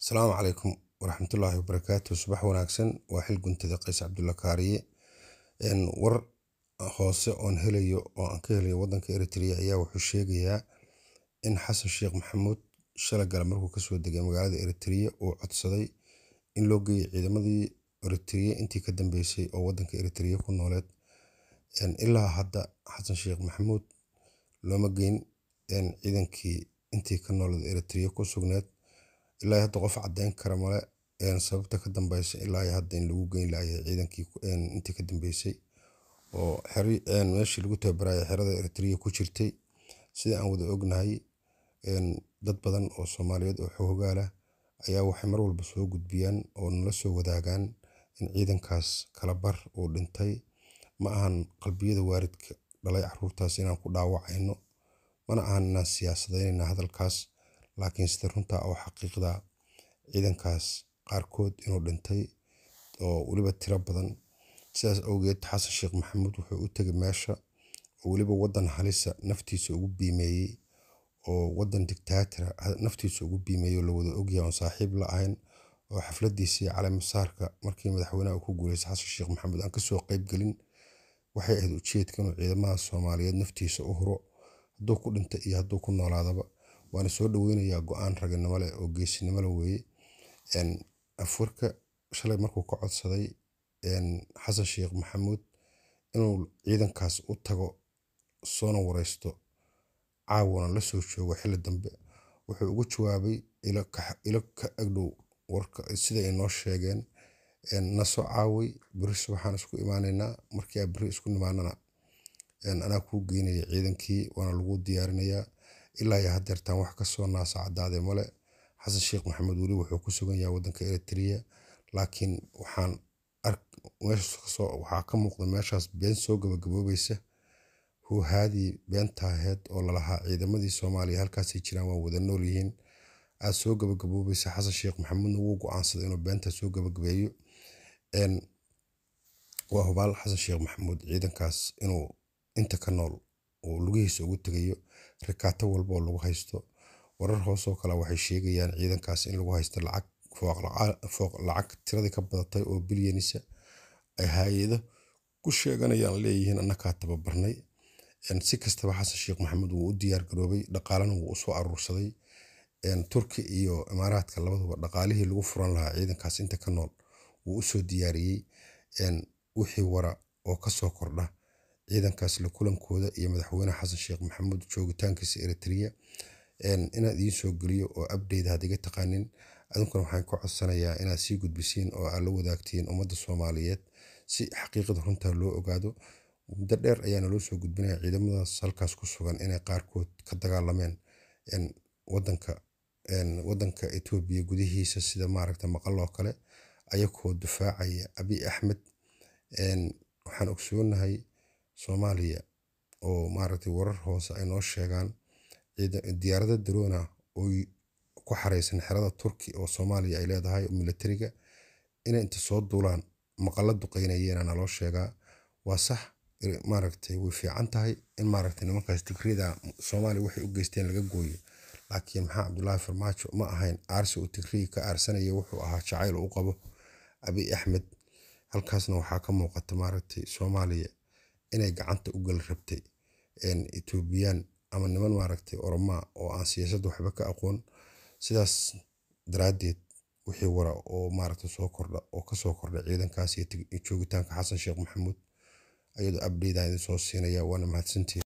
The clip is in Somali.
asalaamu calaykum waraxmatullaahi wabarakaatu subax wanaagsan waa xil guntada qays cabdulla kaariye war hoose oon helayo oo aan ka helayo wadanka eritriya ayaa wuxuu sheegayaa in xasan sheekh maxamuud shalay gale markuu kasoo degay magaalada eritriya uu codsaday in loo geeyay ciidamadii eritrea intii ka dambeysay oo wadanka eritriya ku nooleed ilaa hadda xasan sheekh maxamuud looma geyn ciidankii intii ka nooleed eritriya ku sugneed ilaa hadda qof cadeyn kara male sababta ka dambeysa ilaa hadda in lagu geyn lahay ciidankii intii ka dambeysay oo meeshii lagu tababaraya xerada eritrea ku jirtay sida aan wada ognahay dad badan oo soomaaliyeed oo xooggaala ayaa waxay mar walba soo gudbiyaan oo nala soo wadaagaan in ciidankaas kala bar uu dhintay ma ahan qalbiyada waaridka dhalay caruurtaas inaan ku dhaawacayno mana ahan inaan siyaasadeynayna hadalkaas laakiin sida runta oo xaqiiqda ciidankaas qaarkood inuu dhintay oo weliba tiro badan sidaas awgeed xasan sheekh maxamuud wuxuu u tegay meesha oo weliba waddan halisa naftiisa ugu biimeeyey oo wadan dictaatira naftiisa ugu biimeeyey oo la ogyahay oon saaxiib la ahayn oo xafladdiisii caleemasaarka markii madaxweynaha uu ku guuleystay xasan sheekh maxamuud aan kasoo qaybgelin waxay ahayd ujeedka inuu ciidamada soomaaliyeed naftiisa u huro hadduu ku dhinto iyo hadduu ku noolaadaba waana soo dhaweynayaa go-aan raganimo leh oo geesinimo leh weeye afwarka shalay markuu ka codsaday xasan sheekh maxamuud inuu ciidankaas u tago soona wareysto caawana la soo joogo xilli dambe wuxuu ugu jawaabay ilo ka agdhow warka sida ay noo sheegeen na soo caaway beri subaxaan isku imaanaynaa markii aa beri isku nimaanana anaa kuu geynaya ciidankii waana lagu diyaarinayaa ilaa iyo hadeertaan wax kasoo naasa caddaade male xasan sheekh maxamed weli wuxuu ku sugan yahay wadanka eritrea laakiin waxaan waxaa ka muuqda meeshaas been soo gabagaboobeysa huuhaadii beenta aheyd oo lalahaa ciidamadii soomaaliya halkaasay jiraan waa wada nool yihiin aada soo gabagaboobeysa xasan sheekh maxamuudna wuu go-aansaday inuu beenta soo gabagabeeyo waa hubaal xasan sheekh maxamuud ciidankaas inuu inta ka nool oo lugihiisa ugu tegayo rikaato walba oo lagu haysto warar hoosoo kale waxay sheegayaan ciidankaas in lagu haysto lacag fooq lacag tiradii ka badatay oo bilyanisa ay hay-ado ku sheeganayaan leeyihiin annakaa tababarnay si kastaba xasan sheekh maxamuud wuu u diyaar garoobay dhaqaalana wuu usoo aruursaday turki iyo imaaraadka labaduba dhaqaalihii lagu furan lahaa ciidankaas inta ka nool wuu usoo diyaariyey wixii wara oo kasoo kordha ciidankaas la kulankooda iyo madaxweyne xasan sheekh maxamuud joogitaankiisa eritrea inaad idiin soo geliyo oo abdeyda had iga taqaanin adinkuna waxaan ku codsanayaa inaad sii gudbisiin oo aad la wadaagtiin ummadda soomaaliyeed si xaqiiqada runta loo ogaado muddo dheer ayaana loo soo gudbinaya ciidamadaas halkaas ku sugan inay qaarkood ka dagaalameen wadanka wadanka etoobiya gudihiisa sida maaragta maqal oo kale ayakoo difaacaya abiy axmed waxaan ogsoonahay soomaaliya oo maaragtay warar hoose ay noo sheegaan diyaarada daroona oy ku xareysan xerada turki oo soomaaliya ay leedahay militariga inay inta soo duulaan maqala duqeynayeena naloo sheegaa waa sax er, maaragtay way fiican tahay in maaragtay nimankaas tigrida soomaaliya waxay u geysteen laga gooyo laakiin maxaa cabdulaahi farmaajo ma ahayn aarsi uu tigriga ka aarsanaya wuxuu ahaa jacayl uu qabo abiy axmed halkaasna waxaa ka muuqata maaragtay soomaaliya inay gacanta u gali rabtay etoobiyaan ama niman maaragtay oromaa oo aan siyaasadda waxba ka aqoon sidaas daraaddeed wixii wara oo maaragtay soo kordha oo kasoo kordha ciidankaas iyo joogitaanka xasan sheekh maxamuud ayadoo abdheydaa idin soo siinaya waana mahadsantiin